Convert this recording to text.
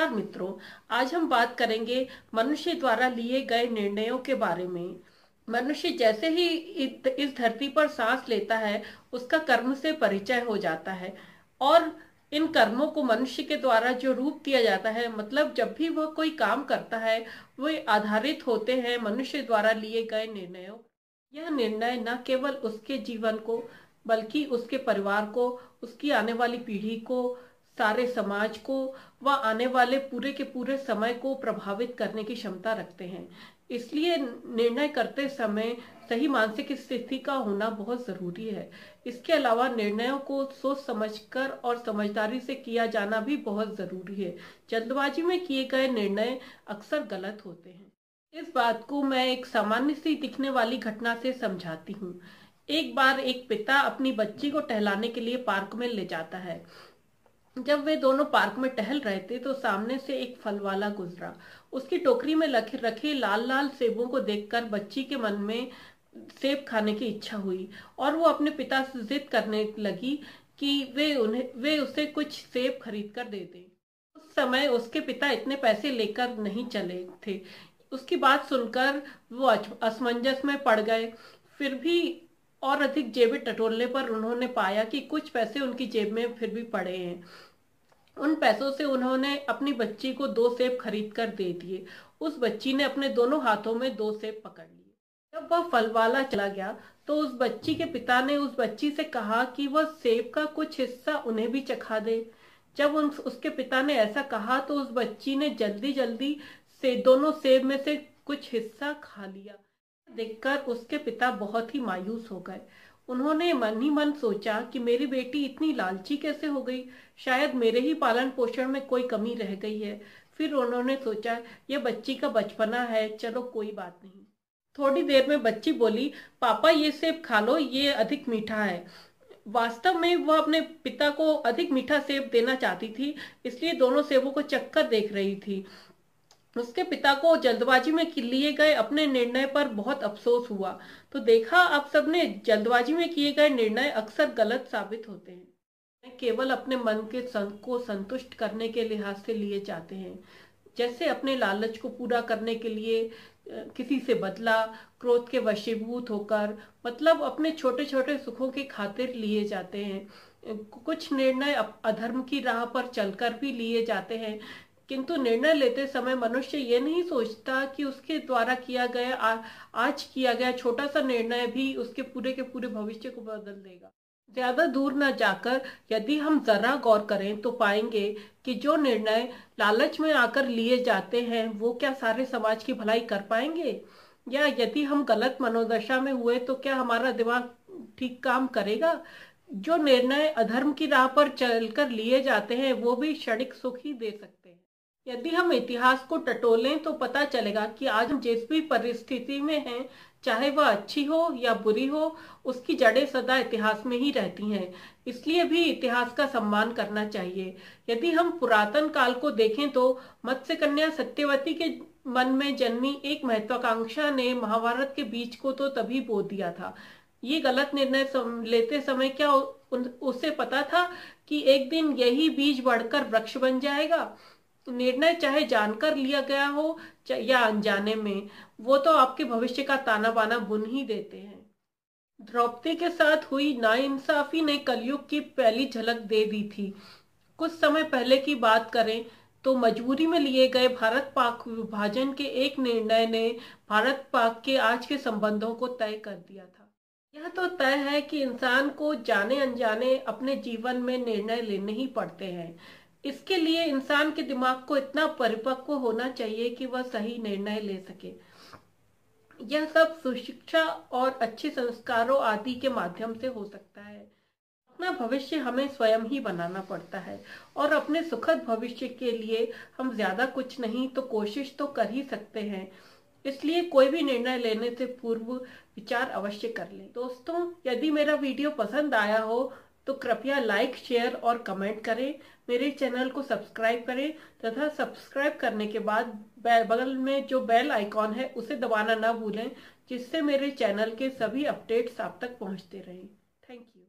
नमस्कार मित्रों आज हम बात करेंगे मनुष्य द्वारा लिए गए निर्णयों के बारे में मनुष्य जैसे ही इस धरती पर सांस लेता है उसका कर्म से परिचय हो जाता है और इन कर्मों को मनुष्य के द्वारा जो रूप दिया जाता है मतलब जब भी वह कोई काम करता है वे आधारित होते हैं मनुष्य द्वारा लिए गए निर्णयों यह निर्णय न केवल उसके जीवन को बल्कि उसके परिवार को उसकी आने वाली पीढ़ी को सारे समाज को व आने वाले पूरे के पूरे समय को प्रभावित करने की क्षमता रखते हैं इसलिए निर्णय करते समय सही मानसिक स्थिति का होना बहुत जरूरी है इसके अलावा निर्णयों को सोच समझकर और समझदारी से किया जाना भी बहुत जरूरी है जल्दबाजी में किए गए निर्णय अक्सर गलत होते हैं इस बात को मैं एक सामान्य सी दिखने वाली घटना से समझाती हूँ एक बार एक पिता अपनी बच्ची को टहलाने के लिए पार्क में ले जाता है जब वे दोनों पार्क में टहल रहे थे तो सामने से एक फल वाला गुजरा उसकी टोकरी में रखे लाल लाल सेबों को देखकर बच्ची के मन में सेब खाने की इच्छा हुई और वो अपने पिता से जिद करने लगी कि वे उन्हें वे उसे कुछ सेब खरीद कर दे दें उस समय उसके पिता इतने पैसे लेकर नहीं चले थे उसकी बात सुनकर वो असमंजस में पड़ गए फिर भी और अधिक जेबें टटोलने पर उन्होंने पाया कि कुछ पैसे उनकी जेब में फिर भी पड़े हैं उन पैसों से उन्होंने अपनी बच्ची को दो सेब खरीद कर दे दिए उस बच्ची ने अपने दोनों हाथों में दो सेब पकड़ लिए जब वह फलवाला चला गया तो उस बच्ची के पिता ने उस बच्ची से कहा कि वह सेब का कुछ हिस्सा उन्हें भी चखा दे जब उन उसके पिता ने ऐसा कहा तो उस बच्ची ने जल्दी जल्दी से दोनों सेब में से कुछ हिस्सा खा लिया देखकर उसके पिता बहुत ही मायूस हो गए उन्होंने मन ही मन सोचा कि मेरी बेटी इतनी लालची कैसे हो गई शायद मेरे ही पालन पोषण में कोई कमी रह गई है फिर उन्होंने सोचा यह बच्ची का बचपना है चलो कोई बात नहीं थोड़ी देर में बच्ची बोली पापा ये सेब खा लो ये अधिक मीठा है वास्तव में वह अपने पिता को अधिक मीठा सेब देना चाहती थी इसलिए दोनों सेबों को चक्कर देख रही थी उसके पिता को जल्दबाजी में लिए गए अपने निर्णय पर बहुत अफसोस हुआ तो देखा आप सबने जल्दबाजी में किए गए निर्णय अक्सर गलत साबित होते हैं केवल अपने मन के संग को संतुष्ट करने के लिहाज से लिए जाते हैं जैसे अपने लालच को पूरा करने के लिए किसी से बदला क्रोध के वशीभूत होकर मतलब अपने छोटे छोटे सुखों के खातिर लिए जाते हैं कुछ निर्णय अधर्म की राह पर चलकर भी लिए जाते हैं किंतु निर्णय लेते समय मनुष्य ये नहीं सोचता कि उसके द्वारा किया गया आ, आज किया गया छोटा सा निर्णय भी उसके पूरे के पूरे भविष्य को बदल देगा ज्यादा दूर न जाकर यदि हम जरा गौर करें तो पाएंगे कि जो निर्णय लालच में आकर लिए जाते हैं वो क्या सारे समाज की भलाई कर पाएंगे या यदि हम गलत मनोदशा में हुए तो क्या हमारा दिमाग ठीक काम करेगा जो निर्णय अधर्म की राह पर चलकर लिए जाते हैं वो भी क्षणिक सुख ही दे सकते हैं यदि हम इतिहास को टटोलें तो पता चलेगा कि आज हम जिस भी परिस्थिति में हैं चाहे वह अच्छी हो या बुरी हो उसकी जड़ें सदा इतिहास में ही रहती हैं इसलिए भी इतिहास का सम्मान करना चाहिए यदि हम पुरातन काल को देखें तो मत्स्य कन्या सत्यवती के मन में जन्मी एक महत्वाकांक्षा ने महाभारत के बीच को तो तभी बो दिया था ये गलत निर्णय सम, लेते समय क्या उसे पता था कि एक दिन यही बीज बढ़कर वृक्ष बन जाएगा तो निर्णय चाहे जानकर लिया गया हो या अनजाने में वो तो आपके भविष्य का ताना बाना बुन ही देते हैं द्रौपदी के साथ हुई नाइंसाफी ने कलयुग की पहली झलक दे दी थी कुछ समय पहले की बात करें तो मजबूरी में लिए गए भारत पाक विभाजन के एक निर्णय ने भारत पाक के आज के संबंधों को तय कर दिया था यह तो तय है कि इंसान को जाने अनजाने अपने जीवन में निर्णय लेने ही पड़ते हैं इसके लिए इंसान के दिमाग को इतना परिपक्व होना चाहिए कि वह सही निर्णय ले सके यह सब सुशिक्षा और अच्छे संस्कारों आदि के माध्यम से हो सकता है अपना भविष्य हमें स्वयं ही बनाना पड़ता है और अपने सुखद भविष्य के लिए हम ज्यादा कुछ नहीं तो कोशिश तो कर ही सकते हैं इसलिए कोई भी निर्णय लेने से पूर्व विचार अवश्य कर लें दोस्तों यदि मेरा वीडियो पसंद आया हो तो कृपया लाइक शेयर और कमेंट करें मेरे चैनल को सब्सक्राइब करें तथा सब्सक्राइब करने के बाद बगल में जो बेल आइकॉन है उसे दबाना ना भूलें जिससे मेरे चैनल के सभी अपडेट्स आप तक पहुंचते रहें थैंक यू